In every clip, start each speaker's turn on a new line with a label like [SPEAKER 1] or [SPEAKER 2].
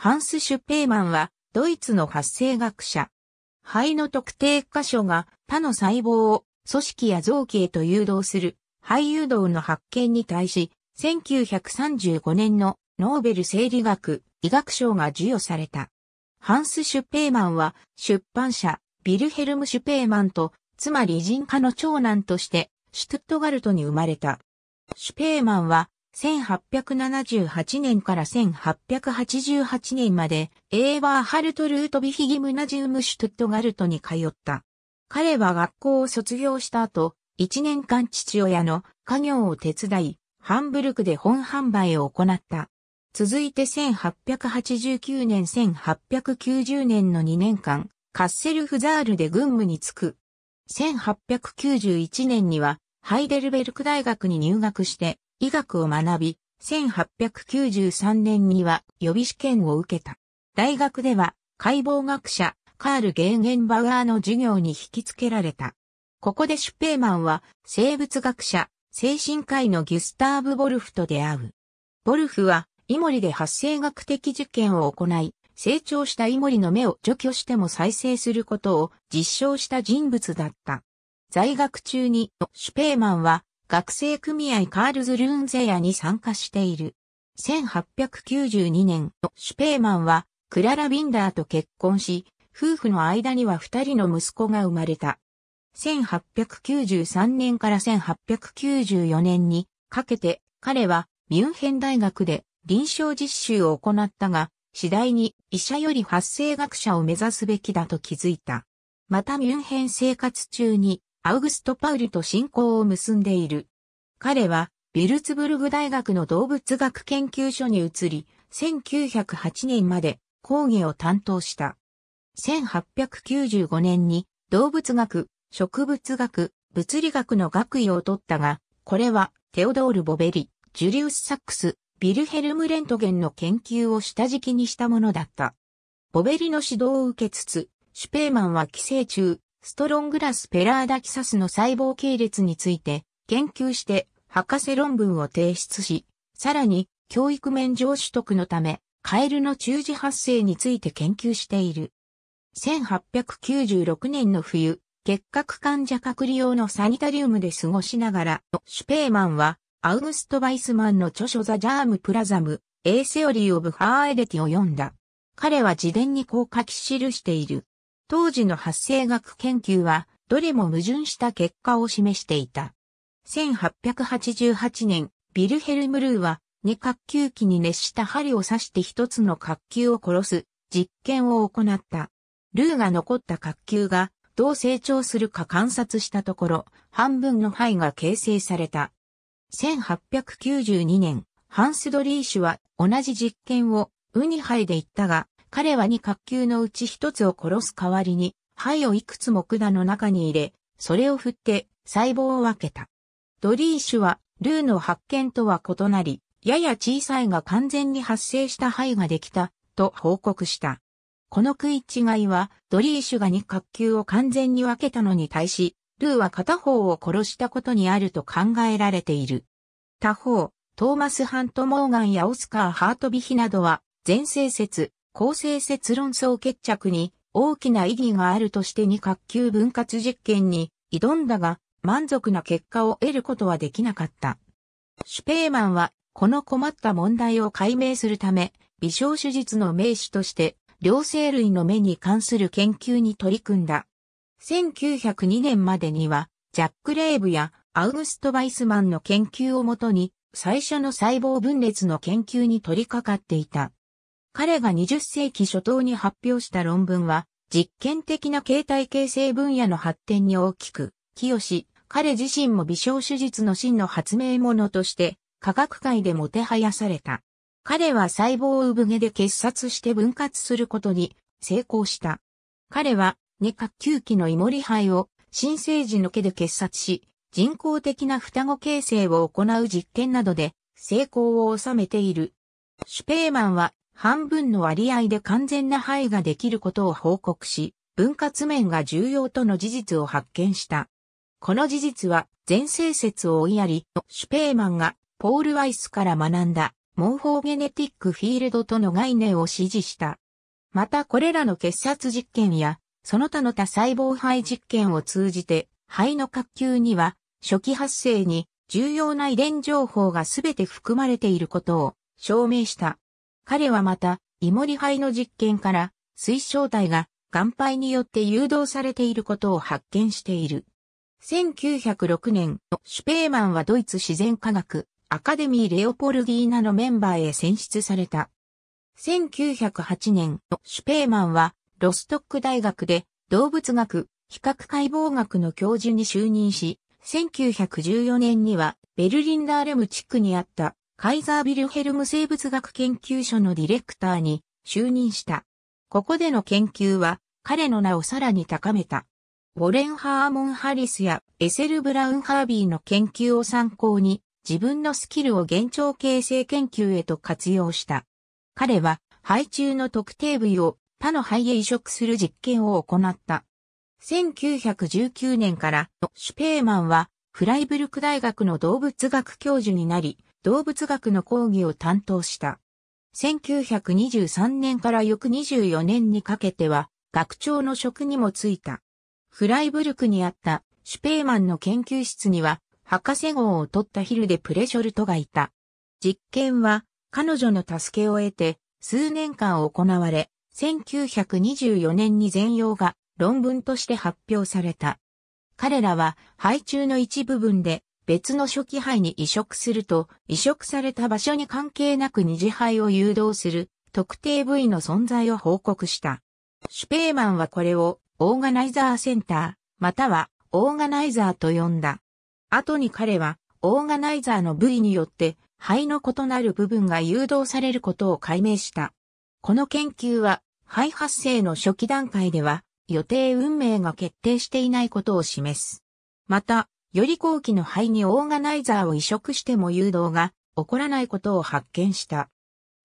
[SPEAKER 1] ハンス・シュペーマンは、ドイツの発生学者。肺の特定箇所が他の細胞を組織や臓器へと誘導する肺誘導の発見に対し、1935年のノーベル生理学医学賞が授与された。ハンス・シュペーマンは出版社ビルヘルム・シュペーマンと、つまり人科の長男としてシュトゥットガルトに生まれた。シュペーマンは1878年から1888年まで、エーバーハルト・ルートビヒギムナジウム・シュトゥットガルトに通った。彼は学校を卒業した後、1年間父親の家業を手伝い、ハンブルクで本販売を行った。続いて1889年1890年の2年間、カッセルフザールで軍務に就く。1891年には、ハイデルベルク大学に入学して、医学を学び、1893年には予備試験を受けた。大学では解剖学者カール・ゲーゲンバウアーの授業に引き付けられた。ここでシュペーマンは生物学者、精神科医のギュスターブ・ボルフと出会う。ボルフはイモリで発生学的受験を行い、成長したイモリの目を除去しても再生することを実証した人物だった。在学中にシュペーマンは学生組合カールズ・ルーンゼアに参加している。1892年、シュペーマンはクララ・ビンダーと結婚し、夫婦の間には二人の息子が生まれた。1893年から1894年にかけて彼はミュンヘン大学で臨床実習を行ったが、次第に医者より発生学者を目指すべきだと気づいた。またミュンヘン生活中にアウグスト・パウルと親交を結んでいる。彼は、ビルツブルグ大学の動物学研究所に移り、1908年まで講義を担当した。1895年に動物学、植物学、物理学の学位を取ったが、これはテオドール・ボベリ、ジュリウス・サックス、ビルヘルム・レントゲンの研究を下敷きにしたものだった。ボベリの指導を受けつつ、シュペーマンは寄生虫、ストロングラス・ペラーダキサスの細胞系列について研究して博士論文を提出し、さらに教育免上取得のため、カエルの中耳発生について研究している。1896年の冬、結核患者隔離用のサニタリウムで過ごしながら、シュペーマンは、アウグスト・バイスマンの著書ザ・ジャーム・プラザム、エーセオリー・オブ・ハーエデティを読んだ。彼は自伝にこう書き記している。当時の発生学研究は、どれも矛盾した結果を示していた。1888年、ビルヘルム・ルーは、二角球器に熱した針を刺して一つの角球を殺す実験を行った。ルーが残った角球がどう成長するか観察したところ、半分の肺が形成された。1892年、ハンス・ドリーシュは同じ実験をウニ肺で言ったが、彼は二角球のうち一つを殺す代わりに、灰をいくつも管の中に入れ、それを振って細胞を分けた。ドリーシュは、ルーの発見とは異なり、やや小さいが完全に発生した灰ができた、と報告した。この食い違いは、ドリーシュが二角球を完全に分けたのに対し、ルーは片方を殺したことにあると考えられている。他方、トーマス・ハント・モーガンやオスカー・ハートビヒなどは、前世説、構成説論争決着に大きな意義があるとして2角球分割実験に挑んだが満足な結果を得ることはできなかった。シュペーマンはこの困った問題を解明するため微小手術の名手として両生類の目に関する研究に取り組んだ。1902年までにはジャック・レーブやアウグスト・バイスマンの研究をもとに最初の細胞分裂の研究に取り掛かっていた。彼が20世紀初頭に発表した論文は、実験的な形態形成分野の発展に大きく、清し、彼自身も微小手術の真の発明者として、科学界でもてはやされた。彼は細胞を産毛で結殺して分割することに成功した。彼は、ネカ球期のイモリ肺を新生児の毛で結殺し、人工的な双子形成を行う実験などで成功を収めている。シュペーマンは半分の割合で完全な肺ができることを報告し、分割面が重要との事実を発見した。この事実は、前世説を追いやり、シュペーマンがポール・ワイスから学んだ、モンフォーゲネティックフィールドとの概念を支持した。またこれらの血殺実験や、その他の他細胞肺実験を通じて、肺の核球には、初期発生に重要な遺伝情報がすべて含まれていることを証明した。彼はまた、イモリ肺の実験から、水晶体が、岩肺によって誘導されていることを発見している。1906年、シュペーマンはドイツ自然科学、アカデミー・レオポルギーナのメンバーへ選出された。1908年、シュペーマンは、ロストック大学で、動物学、比較解剖学の教授に就任し、1914年には、ベルリンダーレム地区にあったカイザービルヘルム生物学研究所のディレクターに就任した。ここでの研究は彼の名をさらに高めた。ウォレン・ハーモン・ハリスやエセル・ブラウン・ハービーの研究を参考に自分のスキルを現状形成研究へと活用した。彼は肺中の特定部位を他の肺へ移植する実験を行った。1919年からシュペーマンはフライブルク大学の動物学教授になり、動物学の講義を担当した。1923年から翌24年にかけては、学長の職にも就いた。フライブルクにあったシュペーマンの研究室には、博士号を取ったヒルデ・プレショルトがいた。実験は、彼女の助けを得て、数年間行われ、1924年に全容が論文として発表された。彼らは、配中の一部分で、別の初期肺に移植すると、移植された場所に関係なく二次肺を誘導する特定部位の存在を報告した。シュペーマンはこれをオーガナイザーセンター、またはオーガナイザーと呼んだ。後に彼はオーガナイザーの部位によって肺の異なる部分が誘導されることを解明した。この研究は肺発生の初期段階では予定運命が決定していないことを示す。また、より後期の肺にオーガナイザーを移植しても誘導が起こらないことを発見した。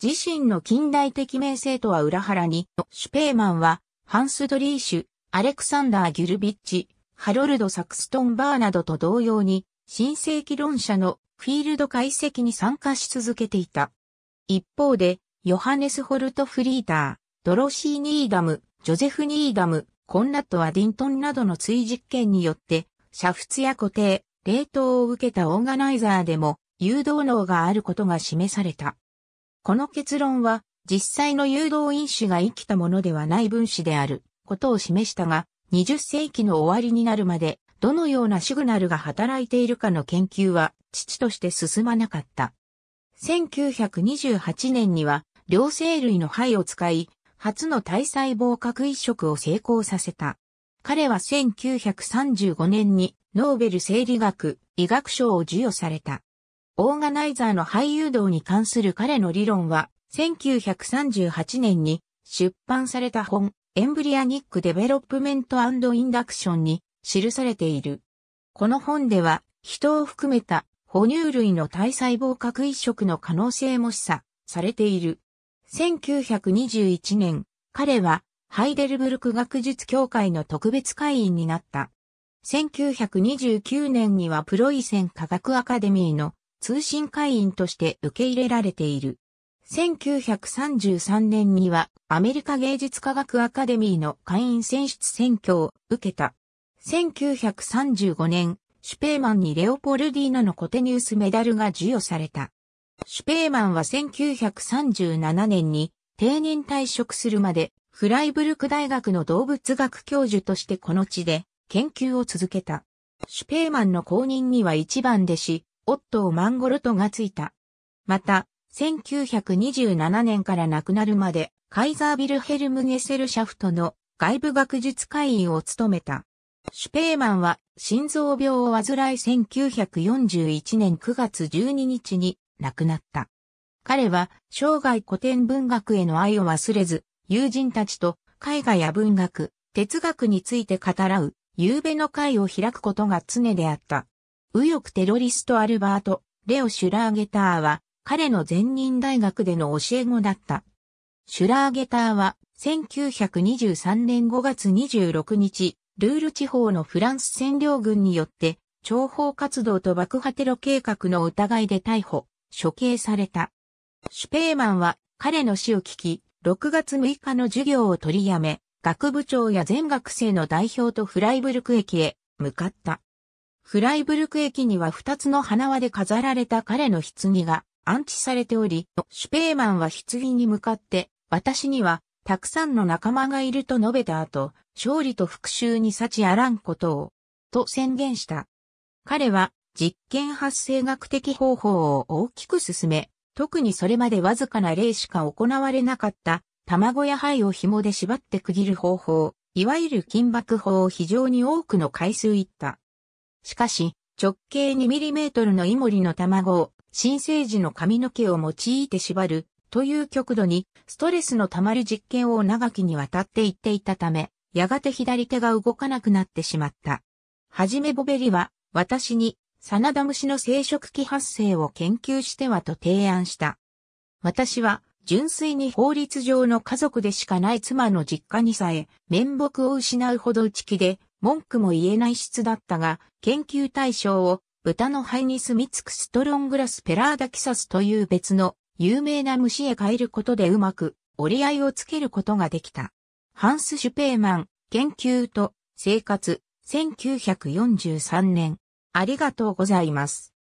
[SPEAKER 1] 自身の近代的名声とは裏腹に、シュペーマンは、ハンス・ドリーシュ、アレクサンダー・ギュルビッチ、ハロルド・サクストン・バーなどと同様に、新世紀論者のフィールド解析に参加し続けていた。一方で、ヨハネス・ホルト・フリーター、ドロシー・ニーダム、ジョゼフ・ニーダム、コンナット・アディントンなどの追実験によって、煮沸や固定、冷凍を受けたオーガナイザーでも誘導能があることが示された。この結論は実際の誘導因子が生きたものではない分子であることを示したが、20世紀の終わりになるまでどのようなシグナルが働いているかの研究は父として進まなかった。1928年には両生類の肺を使い、初の体細胞核移植を成功させた。彼は1935年にノーベル生理学、医学賞を授与された。オーガナイザーの俳優道に関する彼の理論は、1938年に出版された本、エンブリアニック・デベロップメント・アンド・インダクションに記されている。この本では、人を含めた哺乳類の体細胞核移植の可能性も示唆されている。1921年、彼はハイデルブルク学術協会の特別会員になった。1929年にはプロイセン科学アカデミーの通信会員として受け入れられている。1933年にはアメリカ芸術科学アカデミーの会員選出選挙を受けた。1935年、シュペーマンにレオポルディーナのコテニウスメダルが授与された。シュペーマンは1937年に定年退職するまでフライブルク大学の動物学教授としてこの地で研究を続けた。シュペーマンの後任には一番弟子、オットー・マンゴルトがついた。また、1927年から亡くなるまで、カイザー・ビルヘルム・ゲセルシャフトの外部学術会員を務めた。シュペーマンは心臓病を患い1941年9月12日に亡くなった。彼は生涯古典文学への愛を忘れず、友人たちと絵画や文学、哲学について語らう、夕べの会を開くことが常であった。右翼テロリストアルバート、レオ・シュラーゲターは、彼の前任大学での教え子だった。シュラーゲターは、1923年5月26日、ルール地方のフランス占領軍によって、諜報活動と爆破テロ計画の疑いで逮捕、処刑された。シュペーマンは彼の死を聞き、6月6日の授業を取りやめ、学部長や全学生の代表とフライブルク駅へ向かった。フライブルク駅には2つの花輪で飾られた彼の棺が安置されており、シュペーマンは棺に向かって、私にはたくさんの仲間がいると述べた後、勝利と復讐に幸あらんことを、と宣言した。彼は実験発生学的方法を大きく進め、特にそれまでわずかな例しか行われなかった卵や灰を紐で縛って区切る方法、いわゆる金箔法を非常に多くの回数言った。しかし、直径 2mm のイモリの卵を新生児の髪の毛を用いて縛るという極度にストレスの溜まる実験を長きにわたって言っていたため、やがて左手が動かなくなってしまった。はじめボベリは私にサナダムシの生殖器発生を研究してはと提案した。私は、純粋に法律上の家族でしかない妻の実家にさえ、面目を失うほど内気で、文句も言えない質だったが、研究対象を、豚の肺に住み着くストロングラスペラーダキサスという別の有名な虫へ変えることでうまく折り合いをつけることができた。ハンス・シュペーマン、研究と生活、1943年。ありがとうございます。